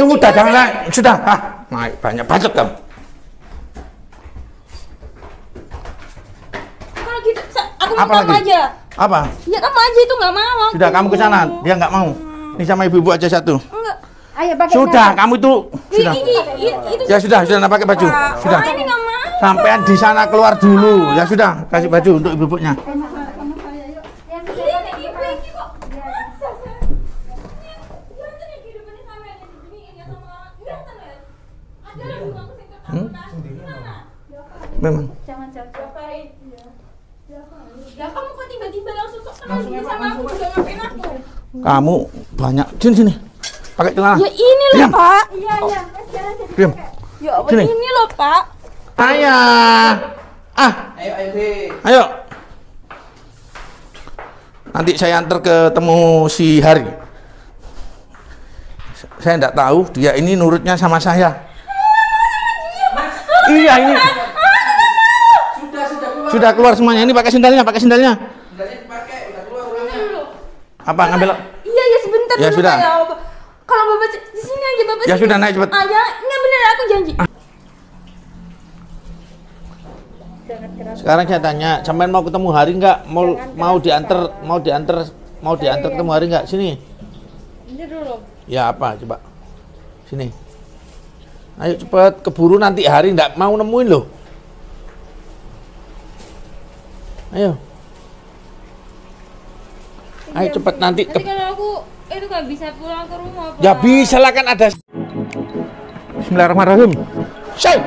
Sudah jangan naik, sudah. Ah, naik banyak bacot kamu. Kalau gitu aku apa lagi aja. Apa? Ya kamu aja itu nggak mau. Aku. Sudah kamu ke sana, dia nggak mau. Ini sama ibu-ibu aja satu. Enggak. Ayo pakai Sudah, kaya. kamu itu sudah. Ini, ini, itu ya sudah, sudah pakai baju. Sudah. Sampean di sana keluar dulu. Ya sudah, kasih baju untuk ibu-ibunya. memang. Jangan jauh iya. Ya kamu kok tiba-tiba langsung sok kenal ya, sama aku juga ya. ngapain aku? Kamu banyak sini sini. Pakai celana. Ya ini loh, Diam. Pak. Iya, iya. Eh, Diam. Ya ini loh, Pak? Ayah. Ah. Ayo, ayo, Ayo. Nanti saya antar ke si Hari. Saya tidak tahu dia ini nurutnya sama saya. Ah, iya, iya ini. Sudah keluar semuanya. Ini pakai sendalnya, pakai sendalnya. Sendalnya udah keluar Apa ngambil? Iya, ya sebentar ya, dulu sudah. Ya Kalau Bapak di sini aja Bapak. Ya sini. sudah naik cepat. Ah, ya, enggak benar aku janji. Sekarang saya tanya, sampean mau ketemu hari enggak? Mau mau diantar, mau diantar, mau iya. diantar ketemu hari enggak? Sini. Ini dulu. Ya apa coba? Sini. Ayo cepat keburu nanti hari enggak mau nemuin loh. Ayo. Ayo ya, cepet nanti. Nanti kalau aku itu nggak bisa pulang ke rumah. Ya bisa lah kan ada. Bismillahirrahmanirrahim. Syekh.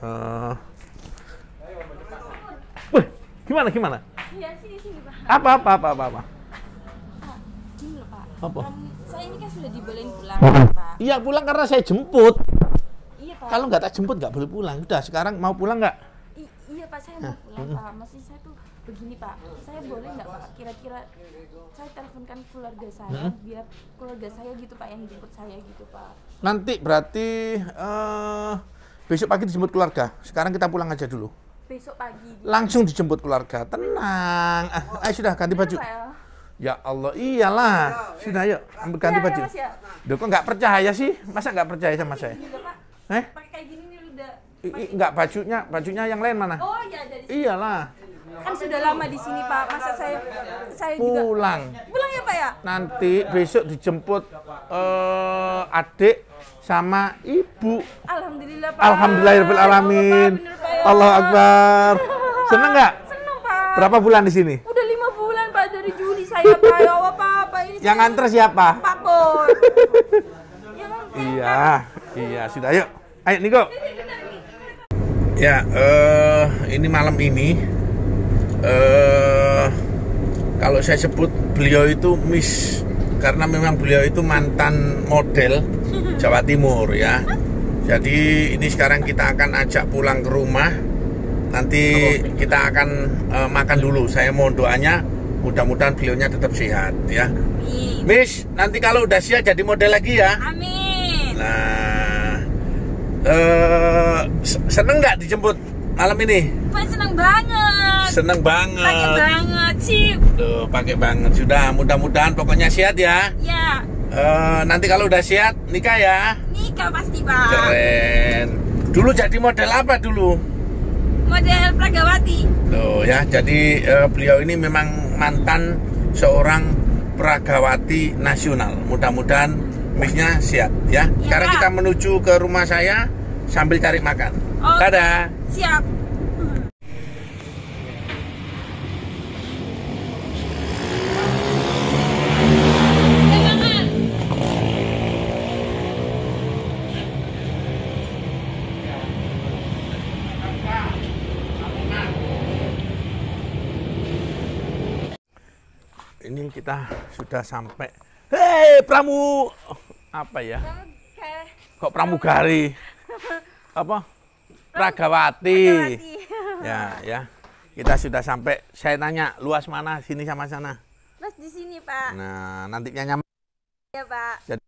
Wih, eh, gimana gimana? Iya, sini sini, Pak. Apa apa apa apa apa? gini loh, Pak. Apa? saya ini kan sudah dibolehin pulang, Pak. Iya, pulang karena saya jemput. Iya, Pak. Kalau nggak tak jemput nggak boleh pulang. Udah, sekarang mau pulang nggak? iya, Pak, saya mau pulang, Pak. Masih saya tuh begini Pak, saya boleh nggak Pak? Kira-kira saya teleponkan keluarga saya hmm? biar keluarga saya gitu Pak yang jemput saya gitu Pak. Nanti berarti uh, Besok pagi dijemput keluarga. Sekarang kita pulang aja dulu. Besok pagi. Langsung dijemput keluarga. Tenang. Oh. Ayo sudah ganti iya, baju. Ya Allah, iyalah. Sudah yuk, ambil ganti iya, baju. Ya. Duh, kok nggak percaya sih? Masa nggak percaya sama saya? Eh? Nggak bajunya, bajunya yang lain mana? Oh iya dari Iyalah. Kan sudah lama di sini, Pak. Masa saya saya pulang. juga pulang. Pulang ya, Pak ya? Nanti besok dijemput eh uh, adik sama ibu. Alhamdulillah Pak. Alhamdulillah, alamin. Allah Akbar. Seneng nggak? Seneng Pak. Berapa bulan di sini? Udah lima bulan Pak dari Juli saya Pak. Ya Allah Pak, Pak ini. Yang antar siapa? Pak ya Pur. iya, iya sudah yuk. Ayo Niko. Ya, uh, ini malam ini uh, kalau saya sebut beliau itu Miss karena memang beliau itu mantan model Jawa Timur ya. Jadi ini sekarang kita akan ajak pulang ke rumah. Nanti kita akan uh, makan dulu. Saya mohon doanya mudah-mudahan beliaunya tetap sehat ya. Amin. Miss, nanti kalau udah siap jadi model lagi ya. Amin. Nah, uh, seneng nggak dijemput malam ini? Seneng banget. Seneng banget. Seneng banget sih. Tuh, pakai banget sudah. Mudah-mudahan pokoknya sehat ya. Ya. Uh, nanti kalau udah sehat nikah ya. Nikah pasti, Pak. Keren. Dulu jadi model apa dulu? Model Pragawati. Tuh ya, jadi uh, beliau ini memang mantan seorang Pragawati nasional. Mudah-mudahan misnya siap ya. ya Sekarang kita menuju ke rumah saya sambil cari makan. Oh, Dadah. Siap. kita sudah sampai. Hei, pramu apa ya? Kok pramugari? Apa? Ragawati. Ya, ya. Kita sudah sampai. Saya tanya luas mana sini sama sana? Mas di sini, Pak. Nah, nantinya nyaman. Ya Pak. Jadi,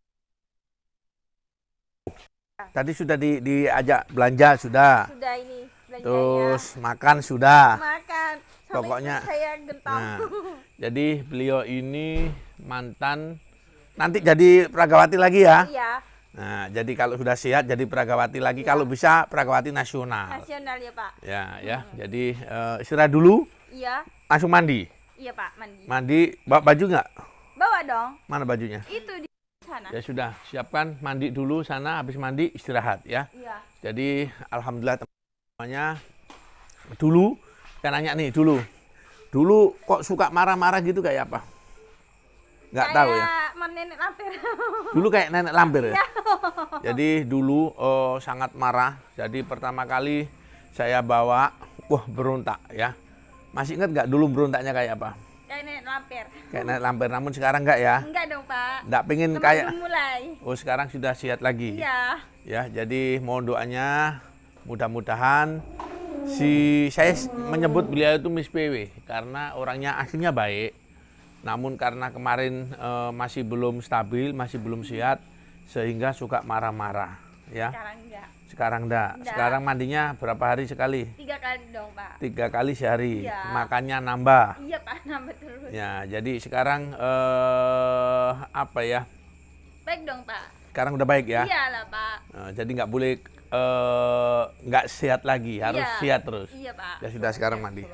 Tadi sudah di, diajak belanja sudah. Sudah ini Terus makan sudah. Makan pokoknya saya Nah, jadi beliau ini mantan nanti jadi pragawati lagi ya. Iya. Nah, jadi kalau sudah sehat jadi pragawati lagi, iya. kalau bisa pragawati nasional. Nasional ya, Pak. Ya, ya. Hmm. Jadi uh, istirahat dulu. Iya. Langsung mandi. Iya, Pak, mandi. Mandi, bawa baju nggak? Bawa dong. Mana bajunya? Itu di sana. Ya sudah, siapkan mandi dulu sana, habis mandi istirahat ya. Iya. Jadi alhamdulillah temannya dulu saya nanya nih dulu dulu kok suka marah-marah gitu kayak apa nggak tahu ya nenek lampir dulu kayak nenek lampir ya iya. jadi dulu oh, sangat marah jadi pertama kali saya bawa wah berontak ya masih ingat nggak dulu berontaknya kayak apa kayak nenek lampir kayak nenek lampir namun sekarang nggak ya nggak dong pak nggak pengen Teman kayak mulai oh sekarang sudah sihat lagi Iya. ya jadi mohon doanya mudah-mudahan si saya menyebut beliau itu Miss PW karena orangnya aslinya baik namun karena kemarin e, masih belum stabil masih belum sehat sehingga suka marah-marah ya sekarang enggak sekarang enggak. enggak sekarang mandinya berapa hari sekali tiga kali dong pak tiga kali sehari ya. makannya nambah iya pak nambah terus ya jadi sekarang e, apa ya baik dong pak sekarang udah baik ya iyalah pak e, jadi nggak boleh Eh, nggak uh, sehat lagi, harus iya. sehat terus. Iya pak. Ya sudah sekarang mandi.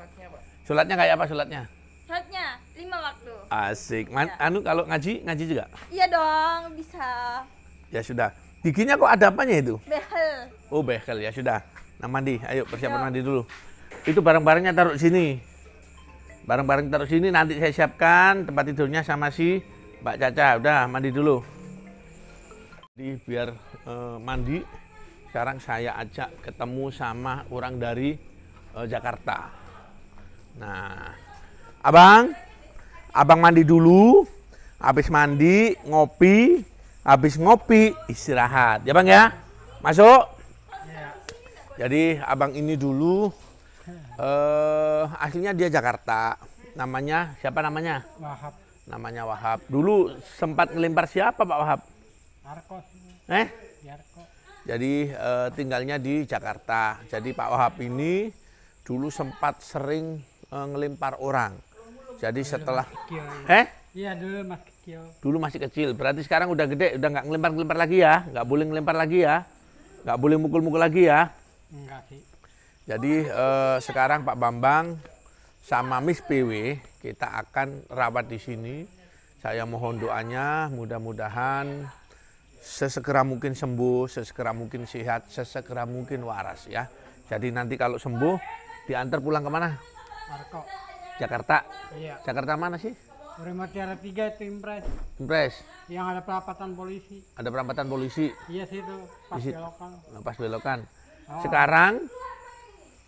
Sulatnya, kayak apa sulatnya? Sulatnya lima waktu. Asik. Man, iya. Anu kalau ngaji ngaji juga? Iya dong bisa. Ya sudah. Giginya kok ada apanya itu? Behel. Oh behel ya sudah. Nah mandi, ayo persiapan mandi dulu. Itu barang-barangnya taruh sini. Barang-barang taruh sini nanti saya siapkan tempat tidurnya sama si Mbak Caca. Udah mandi dulu. di biar uh, mandi sekarang saya ajak ketemu sama orang dari uh, Jakarta. Nah, abang, abang mandi dulu, habis mandi ngopi, habis ngopi istirahat, ya bang ya, masuk. Jadi abang ini dulu uh, aslinya dia Jakarta, namanya siapa namanya? Wahab. Namanya Wahab. Dulu sempat ngelempar siapa Pak Wahab? Narkos. Eh? Yarko. Jadi eh, tinggalnya di Jakarta. Jadi Pak Wahab ini dulu sempat sering eh, ngelimpar orang. Jadi setelah eh Iya dulu masih kecil. Dulu masih kecil. Berarti sekarang udah gede, udah nggak ngelimpar ngelimpar lagi ya, nggak boleh ngelimpar lagi ya, nggak boleh mukul-mukul lagi ya. Enggak sih. Jadi eh, sekarang Pak Bambang sama Miss PW kita akan rawat di sini. Saya mohon doanya, mudah-mudahan sesegera mungkin sembuh, sesegera mungkin sehat, sesegera mungkin waras ya. Jadi nanti kalau sembuh diantar pulang kemana? Marco. Jakarta. Iya. Jakarta mana sih? Primatiara 3 itu Impres. Impres. Yang ada perampatan polisi. Ada perampatan polisi. Iya sih itu. Pas Isi, belokan. Nah, pas belokan. Oh. Sekarang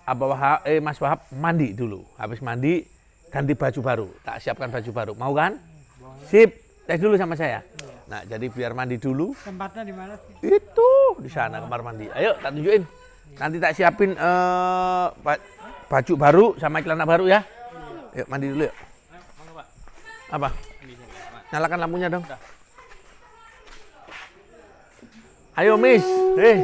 Abah Wahab, eh Mas Wahab mandi dulu. Habis mandi ganti baju baru. Tak siapkan baju baru. Mau kan? Boleh. Sip. Tes dulu sama saya. Nah, jadi biar mandi dulu. Tempatnya di mana sih? Itu di sana kamar mandi. Ayo, tak tunjukin. Nanti tak siapin uh, baju baru sama celana baru ya. Yuk mandi dulu yuk. Apa? Nyalakan lampunya dong. Ayo Miss, eh, hey.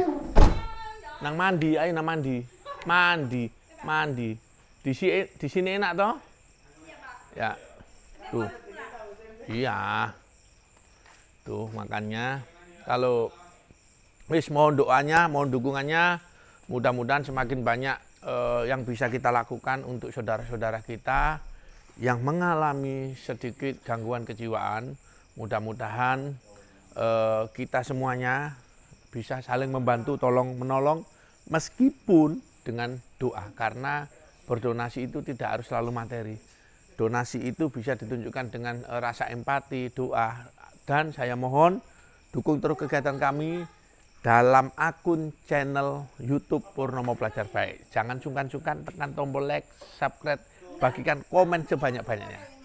nang mandi, ayo nang mandi, mandi, mandi. Di sini, di sini enak toh? Ya, tuh. Iya. Tuh makannya kalau wis mohon doanya, mohon dukungannya mudah-mudahan semakin banyak eh, yang bisa kita lakukan untuk saudara-saudara kita yang mengalami sedikit gangguan kejiwaan. Mudah-mudahan eh, kita semuanya bisa saling membantu tolong menolong meskipun dengan doa karena berdonasi itu tidak harus selalu materi. Donasi itu bisa ditunjukkan dengan e, rasa empati, doa, dan saya mohon dukung terus kegiatan kami dalam akun channel YouTube Purnomo Belajar Baik. Jangan sungkan-sungkan tekan tombol like, subscribe, bagikan komen sebanyak-banyaknya.